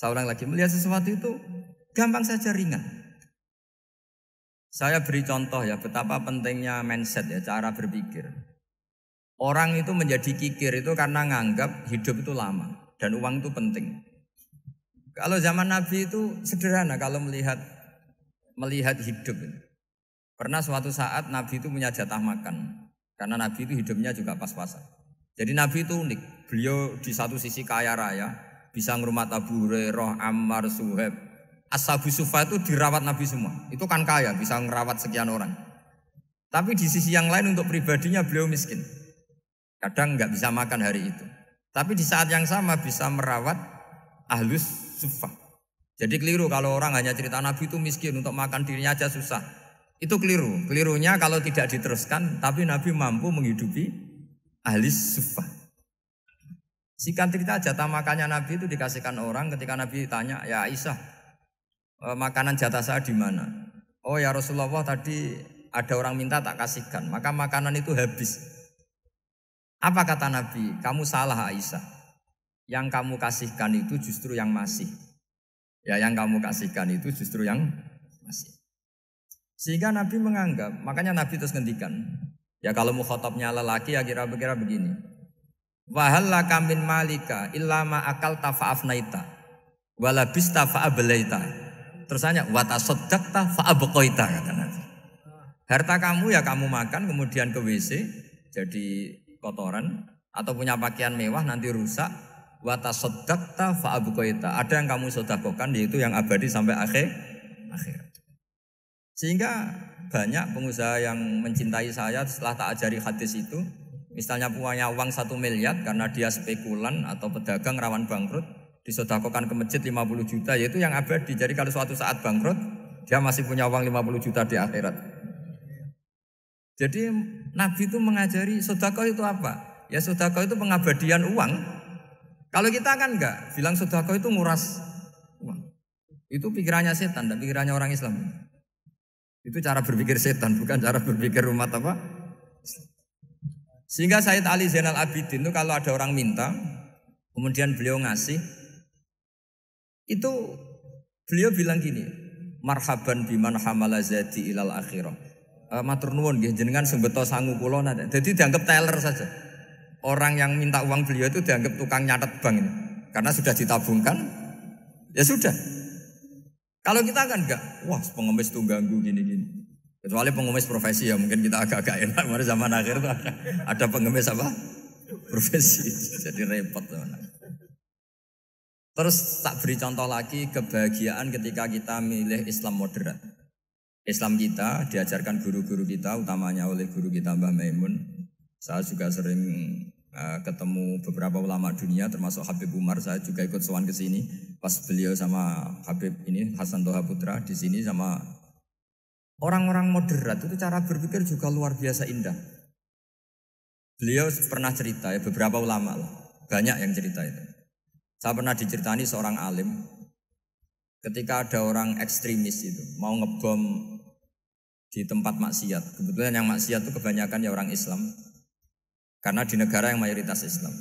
Seorang lagi, melihat sesuatu itu gampang saja ringan. Saya beri contoh ya betapa pentingnya mindset ya cara berpikir. Orang itu menjadi kikir itu karena nganggap hidup itu lama dan uang itu penting. Kalau zaman Nabi itu sederhana kalau melihat melihat hidup. Pernah suatu saat Nabi itu punya jatah makan karena Nabi itu hidupnya juga pas-pasan. Jadi Nabi itu unik. Beliau di satu sisi kaya raya, bisa ngurmat Abu Hurairah, Ammar, Suhaib, Ashabu Sufa itu dirawat Nabi semua. Itu kan kaya, bisa ngerawat sekian orang. Tapi di sisi yang lain untuk pribadinya beliau miskin. Kadang nggak bisa makan hari itu. Tapi di saat yang sama bisa merawat ahlus sufa. Jadi keliru kalau orang hanya cerita Nabi itu miskin untuk makan dirinya aja susah. Itu keliru. Kelirunya kalau tidak diteruskan, tapi Nabi mampu menghidupi ahlus sufa. Sikan cerita jatah makannya Nabi itu dikasihkan orang ketika Nabi tanya, ya Aisyah, Eh, makanan jatah saya di mana? Oh ya Rasulullah tadi ada orang minta tak kasihkan, maka makanan itu habis. Apa kata Nabi? Kamu salah Aisyah. Yang kamu kasihkan itu justru yang masih. Ya yang kamu kasihkan itu justru yang masih. Sehingga Nabi menganggap, makanya Nabi terus ngendikan. Ya kalau mau khotobnya lelaki ya kira-kira begini. Wahallah kamin malika ilama akal tafa'afnaita. Walabista tafa'abelaita. Terus tanya, sodakta fa'abukoita, kata Nabi. Harta kamu ya kamu makan kemudian ke WC jadi kotoran atau punya pakaian mewah nanti rusak. wata sodakta fa'abukoita. Ada yang kamu sodakokan yaitu yang abadi sampai akhir akhir. Sehingga banyak pengusaha yang mencintai saya setelah tak ajari hadis itu misalnya punya uang satu miliar karena dia spekulan atau pedagang rawan bangkrut disedekahkan ke masjid 50 juta yaitu yang abadi. Jadi kalau suatu saat bangkrut, dia masih punya uang 50 juta di akhirat. Jadi Nabi itu mengajari sodako itu apa? Ya sodako itu pengabadian uang. Kalau kita kan enggak, bilang sodako itu nguras uang. Itu pikirannya setan dan pikirannya orang Islam. Itu cara berpikir setan, bukan cara berpikir umat apa? Sehingga Said Ali Zainal Abidin itu kalau ada orang minta, kemudian beliau ngasih, itu beliau bilang gini, marhaban biman hamala zati ilal akhirah. Uh, matur nuwun nggih jenengan sing sangu kula nate. dianggap teller saja. Orang yang minta uang beliau itu dianggap tukang nyatet bank ini. Karena sudah ditabungkan, ya sudah. Kalau kita kan enggak, wah pengemis tuh ganggu gini-gini. Kecuali pengemis profesi ya mungkin kita agak-agak enak kemarin zaman akhir tuh ada, ada pengemis apa? Profesi. Jadi repot teman-teman. Terus tak beri contoh lagi kebahagiaan ketika kita milih Islam moderat. Islam kita diajarkan guru-guru kita, utamanya oleh guru kita Mbah Maimun. Saya juga sering uh, ketemu beberapa ulama dunia, termasuk Habib Umar. Saya juga ikut sowan ke sini. Pas beliau sama Habib ini Hasan Toha Putra di sini sama orang-orang moderat itu cara berpikir juga luar biasa indah. Beliau pernah cerita ya beberapa ulama lah, banyak yang cerita itu. Saya pernah diceritani seorang alim ketika ada orang ekstremis itu mau ngebom di tempat maksiat. Kebetulan yang maksiat itu kebanyakan ya orang Islam. Karena di negara yang mayoritas Islam.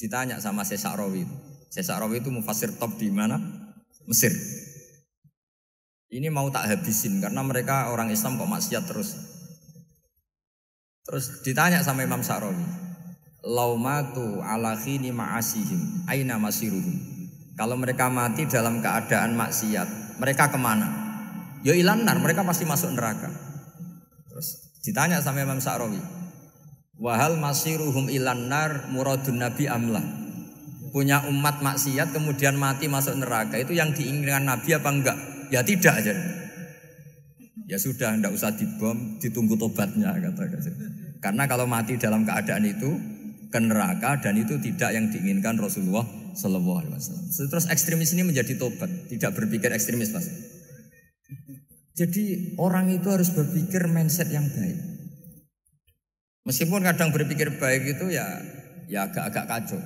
Ditanya sama Sesak Rawi. Sesak Rawi itu mufasir top di mana? Mesir. Ini mau tak habisin karena mereka orang Islam kok maksiat terus. Terus ditanya sama Imam Sarawi, laumatu ala khini ma'asihim aina masiruhum kalau mereka mati dalam keadaan maksiat mereka kemana ya ilanar mereka pasti masuk neraka terus ditanya sama Imam Sa'rawi wahal masiruhum ilanar muradun nabi amla punya umat maksiat kemudian mati masuk neraka itu yang diinginkan nabi apa enggak ya tidak aja ya sudah tidak usah dibom ditunggu tobatnya kata, kata karena kalau mati dalam keadaan itu ke neraka dan itu tidak yang diinginkan Rasulullah Shallallahu Alaihi Wasallam. Terus ekstremis ini menjadi tobat, tidak berpikir ekstremis mas. Jadi orang itu harus berpikir mindset yang baik. Meskipun kadang berpikir baik itu ya ya agak-agak kacau.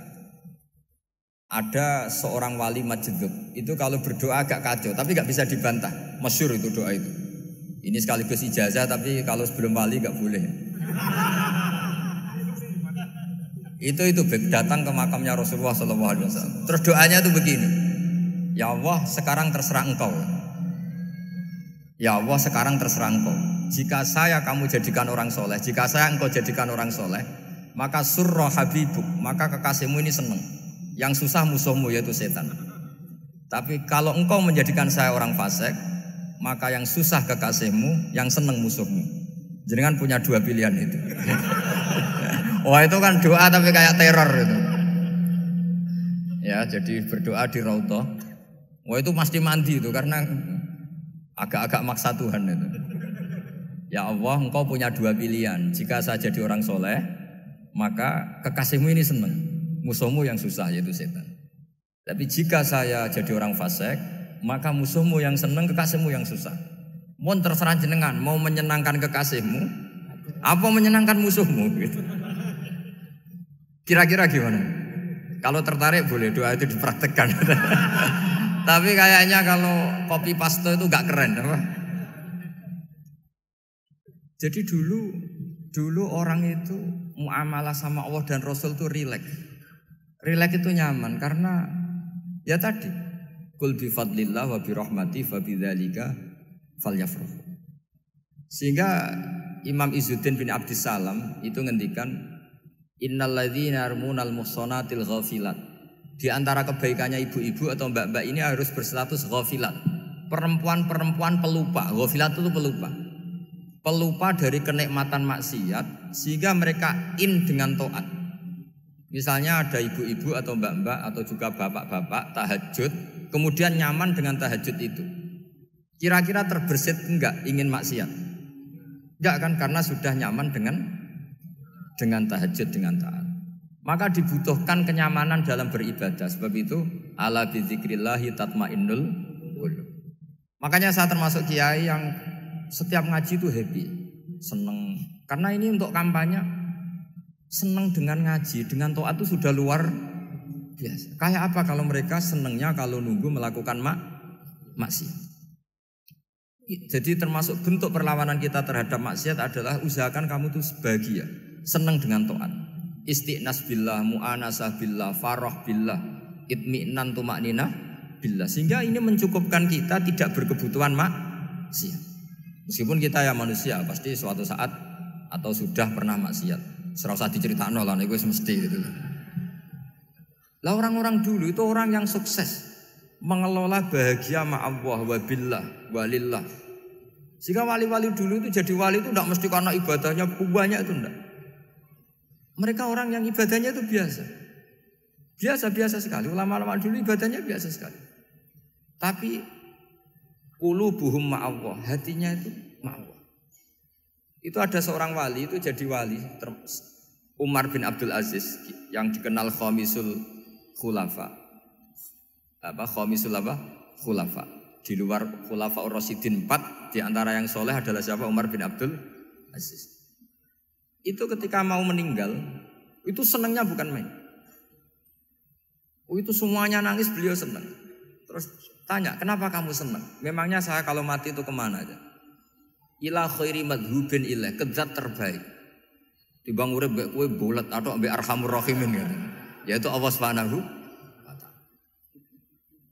Ada seorang wali majdub itu kalau berdoa agak kacau, tapi nggak bisa dibantah. Masyur itu doa itu. Ini sekaligus ijazah, tapi kalau sebelum wali nggak boleh. Itu itu datang ke makamnya Rasulullah Shallallahu Alaihi Wasallam. Terus doanya itu begini, Ya Allah sekarang terserah engkau. Ya Allah sekarang terserah engkau. Jika saya kamu jadikan orang soleh, jika saya engkau jadikan orang soleh, maka surah habibuk, maka kekasihmu ini seneng. Yang susah musuhmu yaitu setan. Tapi kalau engkau menjadikan saya orang fasik, maka yang susah kekasihmu, yang seneng musuhmu. jadi kan punya dua pilihan itu. Wah itu kan doa tapi kayak teror itu. Ya jadi berdoa di Rautoh. Wah itu pasti mandi itu karena agak-agak maksa Tuhan itu. Ya Allah engkau punya dua pilihan. Jika saya jadi orang soleh, maka kekasihmu ini senang. Musuhmu yang susah yaitu setan. Tapi jika saya jadi orang fasek, maka musuhmu yang senang, kekasihmu yang susah. Mohon terserah jenengan, mau menyenangkan kekasihmu, apa menyenangkan musuhmu gitu. Kira-kira gimana? Kalau tertarik boleh doa itu dipraktekkan. Tapi kayaknya kalau kopi paste itu gak keren. Apa? Jadi dulu dulu orang itu muamalah sama Allah dan Rasul itu rileks. Rileks itu nyaman karena ya tadi kul bi fadlillah wa bi rahmati fa bi fal Sehingga Imam Izzuddin bin Abdissalam itu ngendikan armunal ghafilat. Di antara kebaikannya ibu-ibu atau mbak-mbak ini harus berstatus ghafilat. Perempuan-perempuan pelupa. Ghafilat itu pelupa. Pelupa dari kenikmatan maksiat sehingga mereka in dengan toat. Misalnya ada ibu-ibu atau mbak-mbak atau juga bapak-bapak tahajud, kemudian nyaman dengan tahajud itu. Kira-kira terbersit enggak ingin maksiat? Enggak kan karena sudah nyaman dengan dengan tahajud dengan taat. Maka dibutuhkan kenyamanan dalam beribadah. Sebab itu ala bizikrillahi tatmainnul qulub. Makanya saya termasuk kiai yang setiap ngaji itu happy, seneng. Karena ini untuk kampanye seneng dengan ngaji, dengan toa itu sudah luar biasa. Kayak apa kalau mereka senengnya kalau nunggu melakukan mak maksiat. Jadi termasuk bentuk perlawanan kita terhadap maksiat adalah usahakan kamu tuh sebahagia senang dengan to'at istiqnas billah mu'anasah billah farah billah itmi'nan tumaknina billah sehingga ini mencukupkan kita tidak berkebutuhan maksiat meskipun kita ya manusia pasti suatu saat atau sudah pernah maksiat serasa diceritakan lah gue mesti gitu lah orang-orang dulu itu orang yang sukses mengelola bahagia ma'allah wa billah walillah sehingga wali-wali dulu itu jadi wali itu tidak mesti karena ibadahnya banyak itu tidak mereka orang yang ibadahnya itu biasa. Biasa-biasa sekali. Ulama-ulama dulu ibadahnya biasa sekali. Tapi buhum ma'allah. Hatinya itu ma'allah. Itu ada seorang wali, itu jadi wali. Umar bin Abdul Aziz yang dikenal Khomisul Khulafa. Apa? Khomisul apa? Khulafa. Di luar Khulafa Ur-Rasidin 4, di antara yang soleh adalah siapa? Umar bin Abdul Aziz itu ketika mau meninggal itu senengnya bukan main. Oh, itu semuanya nangis beliau senang Terus tanya, kenapa kamu senang Memangnya saya kalau mati itu kemana aja? Ila khairi madhubin ilah, kedat terbaik. Timbang urip mbek kowe bolet atau mbek arhamur rahimin gitu. itu Allah Subhanahu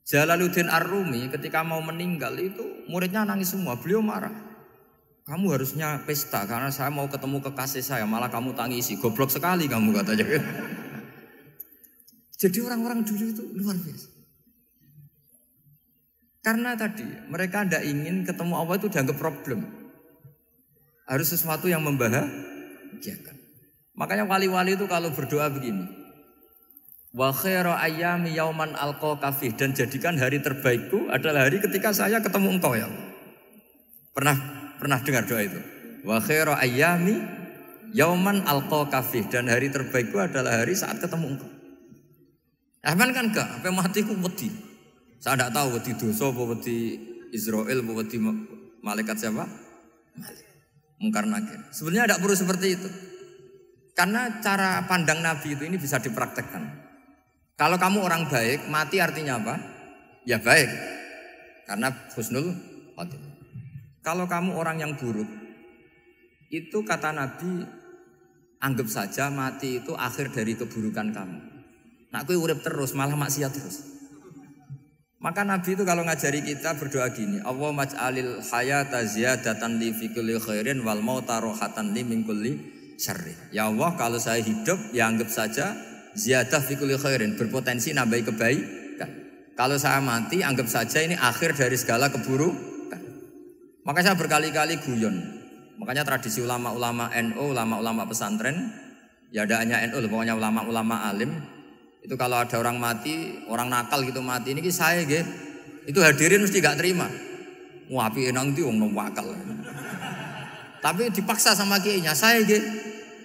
Jalaluddin Ar-Rumi ketika mau meninggal itu muridnya nangis semua, beliau marah kamu harusnya pesta karena saya mau ketemu kekasih saya malah kamu tangisi goblok sekali kamu katanya jadi orang-orang dulu itu luar biasa karena tadi mereka tidak ingin ketemu Allah itu dianggap problem harus sesuatu yang membahagiakan makanya wali-wali itu kalau berdoa begini wa khaira ayyami yauman alqa kafih dan jadikan hari terbaikku adalah hari ketika saya ketemu engkau ya pernah pernah dengar doa itu. Wa khairu ayyami yauman alqa kafih dan hari terbaikku adalah hari saat ketemu engkau. Ahmad kan enggak, apa matiku wedi. Saya tidak tahu wedi dosa apa wedi Israel apa wedi malaikat siapa? Malik. Mungkar nakir. Sebenarnya tidak perlu seperti itu. Karena cara pandang Nabi itu ini bisa dipraktekkan. Kalau kamu orang baik, mati artinya apa? Ya baik. Karena husnul khotimah. Kalau kamu orang yang buruk, itu kata Nabi, anggap saja mati itu akhir dari keburukan kamu. Nak kue urip terus, malah maksiat terus. Maka Nabi itu kalau ngajari kita berdoa gini, Allah maj'alil hayata ziyadatan li fikuli khairin wal mauta rohatan li minkuli kulli syarri. Ya Allah, kalau saya hidup, ya anggap saja ziyadah fikuli khairin, berpotensi nambah kebaikan. Kalau saya mati, anggap saja ini akhir dari segala keburukan Makanya saya berkali-kali guyon. Makanya tradisi ulama-ulama NU, ulama-ulama pesantren, ya ada hanya NU, pokoknya ulama-ulama alim, itu kalau ada orang mati, orang nakal gitu mati, ini saya gitu, itu hadirin mesti gak terima. Wapi nanti wong wakal. Tapi dipaksa sama nya, saya gitu,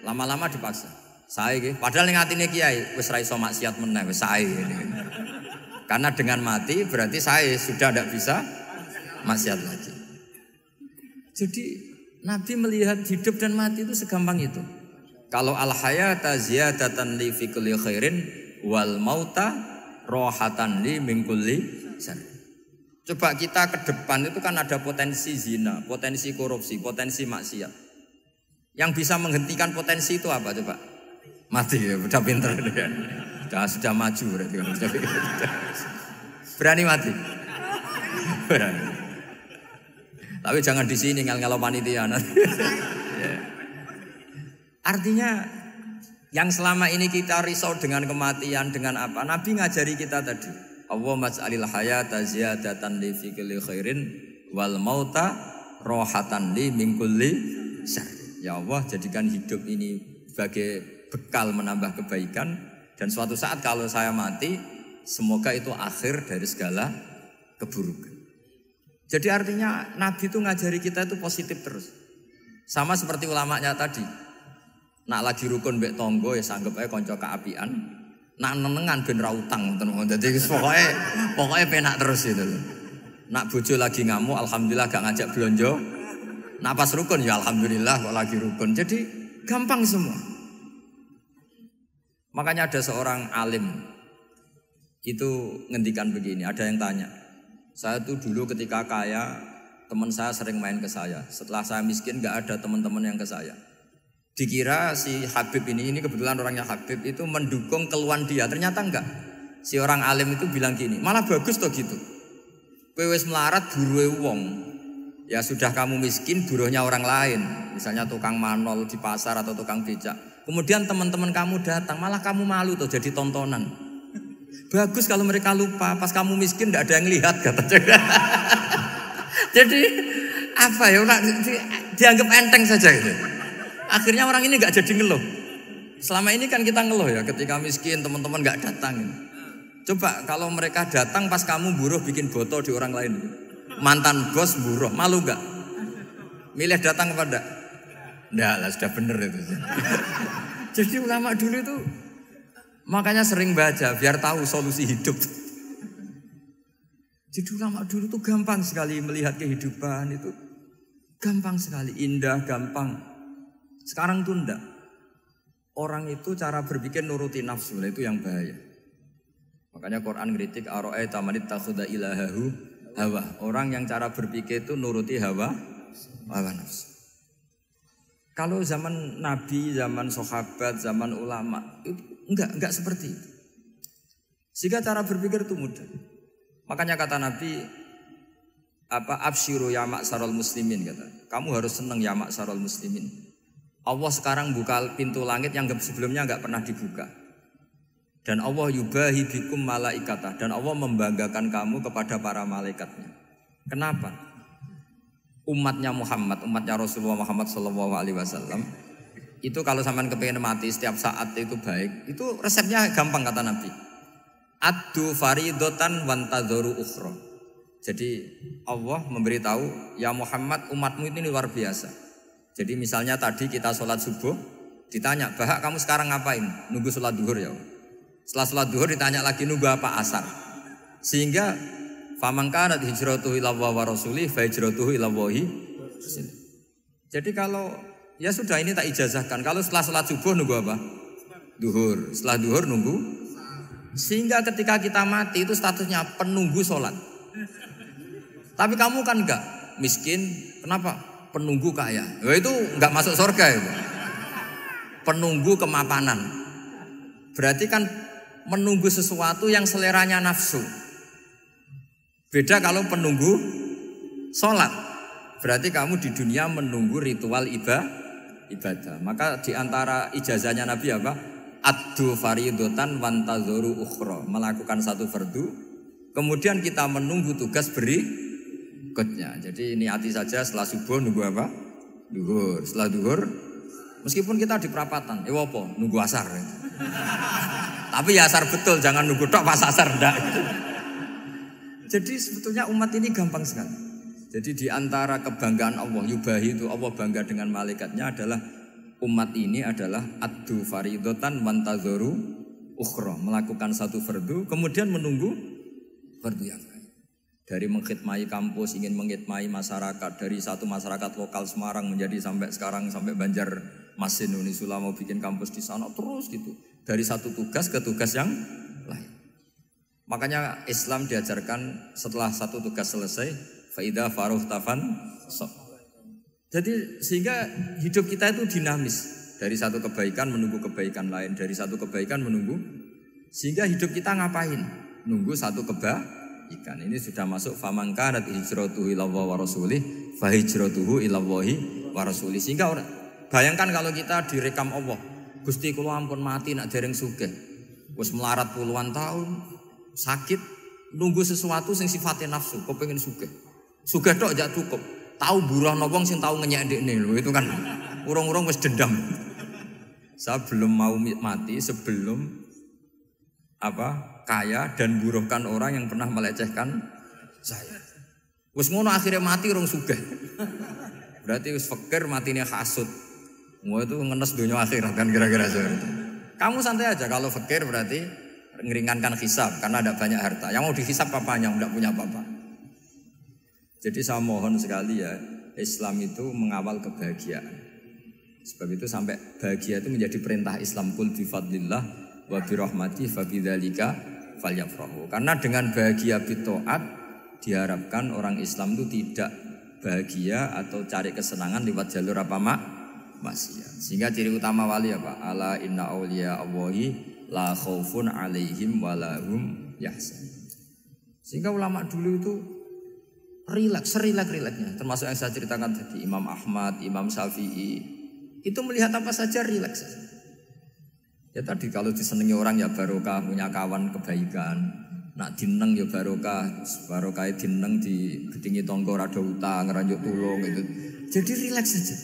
lama-lama dipaksa. Saya gitu, padahal ning atine kiai wis ra iso maksiat meneh, wis gitu. Karena dengan mati berarti saya sudah tidak bisa maksiat lagi. Jadi Nabi melihat hidup dan mati itu segampang itu. Kalau al hayata ziyadatan li fi kulli khairin wal mauta rohatan li min kulli Coba kita ke depan itu kan ada potensi zina, potensi korupsi, potensi maksiat. Yang bisa menghentikan potensi itu apa coba? Mati ya, udah pinter ya. Sudah, sudah maju berarti. Kan, Berani mati. Berani. Tapi jangan di sini ngel ngalo panitia. Ya. Artinya yang selama ini kita risau dengan kematian dengan apa? Nabi ngajari kita tadi. Allah mas'alil hayata ziyadatan li khairin wal mauta rohatan li min Ya Allah, jadikan hidup ini sebagai bekal menambah kebaikan dan suatu saat kalau saya mati, semoga itu akhir dari segala keburukan. Jadi artinya Nabi itu ngajari kita itu positif terus. Sama seperti ulamanya tadi. Nak lagi rukun mbek tonggo ya sanggup aja konco keapian. Nak nenengan ben rautang Jadi pokoknya pokoknya penak terus itu. Nak bojo lagi ngamuk alhamdulillah gak ngajak belonjo. Nak pas rukun ya alhamdulillah kok lagi rukun. Jadi gampang semua. Makanya ada seorang alim itu ngendikan begini, ada yang tanya, saya tuh dulu ketika kaya, teman saya sering main ke saya. Setelah saya miskin, nggak ada teman-teman yang ke saya. Dikira si Habib ini, ini kebetulan orangnya Habib itu mendukung keluhan dia. Ternyata enggak. Si orang alim itu bilang gini, malah bagus tuh gitu. Pewes melarat buruwe wong. Ya sudah kamu miskin, buruhnya orang lain. Misalnya tukang manol di pasar atau tukang becak. Kemudian teman-teman kamu datang, malah kamu malu tuh jadi tontonan. Bagus kalau mereka lupa, pas kamu miskin tidak ada yang lihat kata Jadi apa ya orang di, dianggap enteng saja itu. Akhirnya orang ini nggak jadi ngeluh. Selama ini kan kita ngeluh ya ketika miskin teman-teman nggak datang. Gitu. Coba kalau mereka datang pas kamu buruh bikin botol di orang lain. Mantan bos buruh, malu nggak? Milih datang kepada? Enggak lah, sudah bener itu. jadi ulama dulu itu Makanya sering baca biar tahu solusi hidup. Jadi ulama dulu tuh gampang sekali melihat kehidupan itu gampang sekali, indah, gampang. Sekarang tuh enggak. Orang itu cara berpikir nuruti nafsu itu yang bahaya. Makanya Quran kritik aroe tamanit takhuda ilahahu hawa. Orang yang cara berpikir itu nuruti hawa hawa nafsu. Kalau zaman Nabi, zaman sahabat, zaman ulama itu Enggak, enggak seperti itu. Sehingga cara berpikir itu mudah. Makanya kata Nabi, apa absyiru ya maksarul muslimin kata. Kamu harus seneng ya maksarul muslimin. Allah sekarang buka pintu langit yang sebelumnya enggak pernah dibuka. Dan Allah yubahi bikum malaikata dan Allah membanggakan kamu kepada para malaikatnya. Kenapa? Umatnya Muhammad, umatnya Rasulullah Muhammad Shallallahu Alaihi Wasallam itu kalau sampean kepengen mati setiap saat itu baik, itu resepnya gampang kata Nabi. adu faridotan wantadoru ukhro. Jadi Allah memberitahu, ya Muhammad umatmu ini luar biasa. Jadi misalnya tadi kita sholat subuh, ditanya, bahak kamu sekarang ngapain? Nunggu sholat duhur ya. Setelah sholat duhur ditanya lagi nunggu apa asar. Sehingga famangkanat hijratuhu ilallah wa rasulih, fa hijratuhu Jadi kalau Ya sudah ini tak ijazahkan. Kalau setelah sholat subuh nunggu apa? Duhur. Setelah duhur nunggu. Sehingga ketika kita mati itu statusnya penunggu sholat. Tapi kamu kan enggak miskin. Kenapa? Penunggu kaya. Ya oh, itu enggak masuk surga ya. Penunggu kemapanan. Berarti kan menunggu sesuatu yang seleranya nafsu. Beda kalau penunggu sholat. Berarti kamu di dunia menunggu ritual ibadah ibadah. Maka di antara ijazahnya Nabi apa? Addu faridotan wantazoru ukhro. Melakukan satu fardu. Kemudian kita menunggu tugas beri kutnya. Jadi niati saja setelah subuh nunggu apa? Duhur. Setelah duhur, meskipun kita di perapatan, eh apa? Nunggu asar. Tapi ya asar betul, jangan nunggu tok pas asar ndak. Jadi sebetulnya umat ini gampang sekali. Jadi di antara kebanggaan Allah yubahi itu Allah bangga dengan malaikatnya adalah umat ini adalah adu faridotan mantazoru ukhro melakukan satu fardu kemudian menunggu fardu yang lain. Dari mengkhidmai kampus ingin mengkhidmai masyarakat dari satu masyarakat lokal Semarang menjadi sampai sekarang sampai Banjar Masin Uni mau bikin kampus di sana terus gitu dari satu tugas ke tugas yang lain. Makanya Islam diajarkan setelah satu tugas selesai Faida faruh tafan sok. Jadi sehingga hidup kita itu dinamis dari satu kebaikan menunggu kebaikan lain dari satu kebaikan menunggu sehingga hidup kita ngapain nunggu satu kebaikan ini sudah masuk famangka dan hijratuhu ilallah wa rasulih fahijratuhu ilallahi wa sehingga orang bayangkan kalau kita direkam Allah Gusti kula ampun mati nak dereng sugih wis melarat puluhan tahun sakit nunggu sesuatu yang sifatnya nafsu kau pengen sugih Sugih tok jak cukup. Tahu buruh nobong sing tahu ngenyek ndekne lho itu kan. Urung-urung wis dendam. Saya belum mau mati sebelum apa? kaya dan buruhkan orang yang pernah melecehkan saya. Wis ngono akhirnya mati urung sugih. Berarti wis fakir matine hasud. Mau itu ngenes dunia akhirat kan kira-kira seperti itu. Kamu santai aja kalau fakir berarti ngeringankan hisab karena ada banyak harta. Yang mau dihisab papanya, yang tidak punya apa-apa. Jadi saya mohon sekali ya, Islam itu mengawal kebahagiaan. Sebab itu sampai bahagia itu menjadi perintah Islam kul fadlillah wa rahmati fa bidzalika falyafrahu. Karena dengan bahagia taat diharapkan orang Islam itu tidak bahagia atau cari kesenangan lewat jalur apa mak maksiat. Sehingga ciri utama wali apa? Ala inna auliya Allahi la khaufun alaihim lahum yahsan. Sehingga ulama dulu itu relax, serilak relaksnya Termasuk yang saya ceritakan tadi, Imam Ahmad, Imam Syafi'i. Itu melihat apa saja relax. Ya tadi kalau disenangi orang ya barokah, punya kawan kebaikan. Nak dineng ya barokah, barokah e dineng di gedingi tonggo ada utang, ranjuk tulung itu. Jadi relax saja.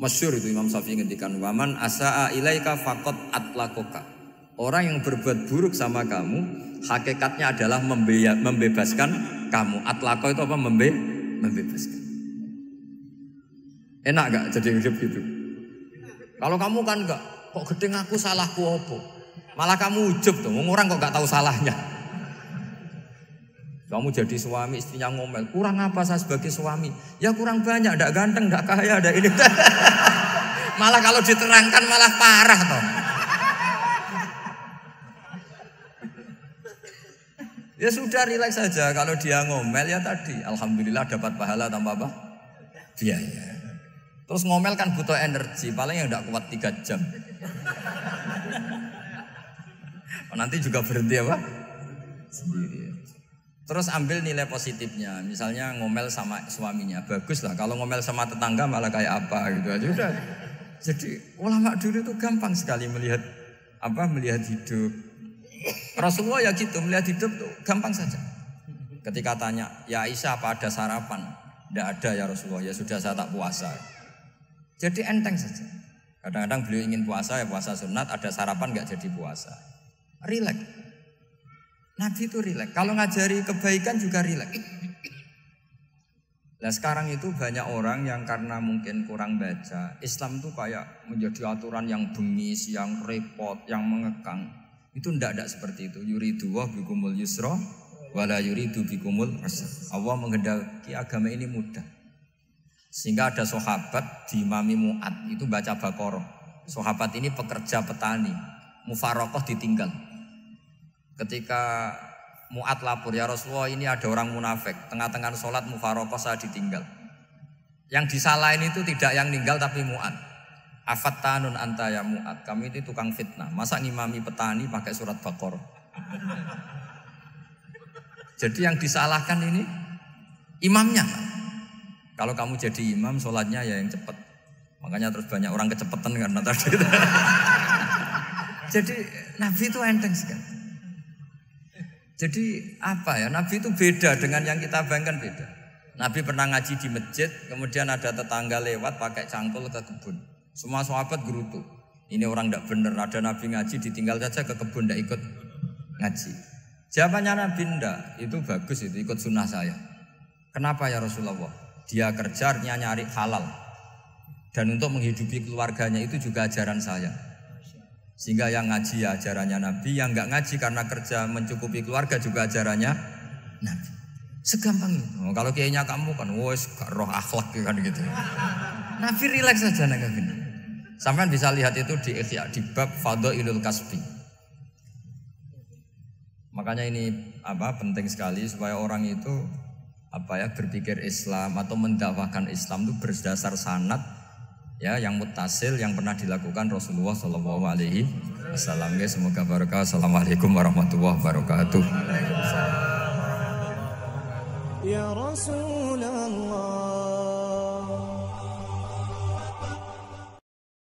Masyur itu Imam Syafi'i ngendikan waman asaa ilaika fakot atlakoka. Orang yang berbuat buruk sama kamu, hakikatnya adalah membebaskan kamu. Atlako itu apa? Membe membebaskan. Enak gak jadi hidup gitu? Kalau kamu kan gak kok gede ngaku salahku apa? Malah kamu ujub tuh, orang kok gak tahu salahnya. Kamu jadi suami, istrinya ngomel. Kurang apa saya sebagai suami? Ya kurang banyak, ada ganteng, gak kaya, ada ini. malah kalau diterangkan malah parah tuh Ya sudah relax saja kalau dia ngomel ya tadi alhamdulillah dapat pahala tanpa apa? Biaya. Terus ngomel kan butuh energi, paling yang tidak kuat tiga jam. Oh, nanti juga berhenti apa? Sendiri. Terus ambil nilai positifnya, misalnya ngomel sama suaminya, bagus lah. Kalau ngomel sama tetangga malah kayak apa gitu aja udah. Jadi ulama dulu itu gampang sekali melihat apa melihat hidup. Rasulullah ya gitu melihat hidup tuh gampang saja. Ketika tanya, ya isa apa ada sarapan? Tidak ada ya Rasulullah, ya sudah saya tak puasa. Jadi enteng saja. Kadang-kadang beliau ingin puasa ya puasa sunat, ada sarapan nggak jadi puasa. Relax. Nabi itu relax. Kalau ngajari kebaikan juga relax. Nah sekarang itu banyak orang yang karena mungkin kurang baca, Islam tuh kayak menjadi aturan yang bengis, yang repot, yang mengekang. Itu tidak ndak seperti itu. Yuridu wa bikumul yusro wala yuridu bikumul usra. Allah menghendaki agama ini mudah. Sehingga ada sahabat di mami Mu'ad itu baca Baqarah. Sahabat ini pekerja petani, mufarokoh ditinggal. Ketika Mu'ad lapor, ya Rasulullah ini ada orang munafik, tengah-tengah sholat mufarokoh saya ditinggal. Yang disalahin itu tidak yang ninggal tapi Mu'ad. Afatanun anta ya mu'at. Kami itu tukang fitnah. Masa ngimami petani pakai surat bakor? Jadi yang disalahkan ini imamnya. Kalau kamu jadi imam, sholatnya ya yang cepat. Makanya terus banyak orang kecepetan karena tadi. jadi Nabi itu enteng sekali. Jadi apa ya, Nabi itu beda dengan yang kita bayangkan beda. Nabi pernah ngaji di masjid, kemudian ada tetangga lewat pakai cangkul ke kebun. Semua sahabat gerutu. Ini orang tidak benar. Ada Nabi ngaji ditinggal saja ke kebun tidak ikut ngaji. Jawabannya Nabi tidak. Itu bagus itu ikut sunnah saya. Kenapa ya Rasulullah? Dia kerja nyari halal. Dan untuk menghidupi keluarganya itu juga ajaran saya. Sehingga yang ngaji ya ajarannya Nabi, yang nggak ngaji karena kerja mencukupi keluarga juga ajarannya Nabi. Segampang itu. Oh, kalau kayaknya kamu kan, wes roh akhlak kan gitu. Nabi relax saja nengah Sampai bisa lihat itu di Ikhya di bab Ilul Kasbi. Makanya ini apa penting sekali supaya orang itu apa ya berpikir Islam atau mendakwahkan Islam itu berdasar sanat ya yang mutasil yang pernah dilakukan Rasulullah Shallallahu Alaihi Wasallam ya semoga barokah assalamualaikum warahmatullahi wabarakatuh ya Rasulullah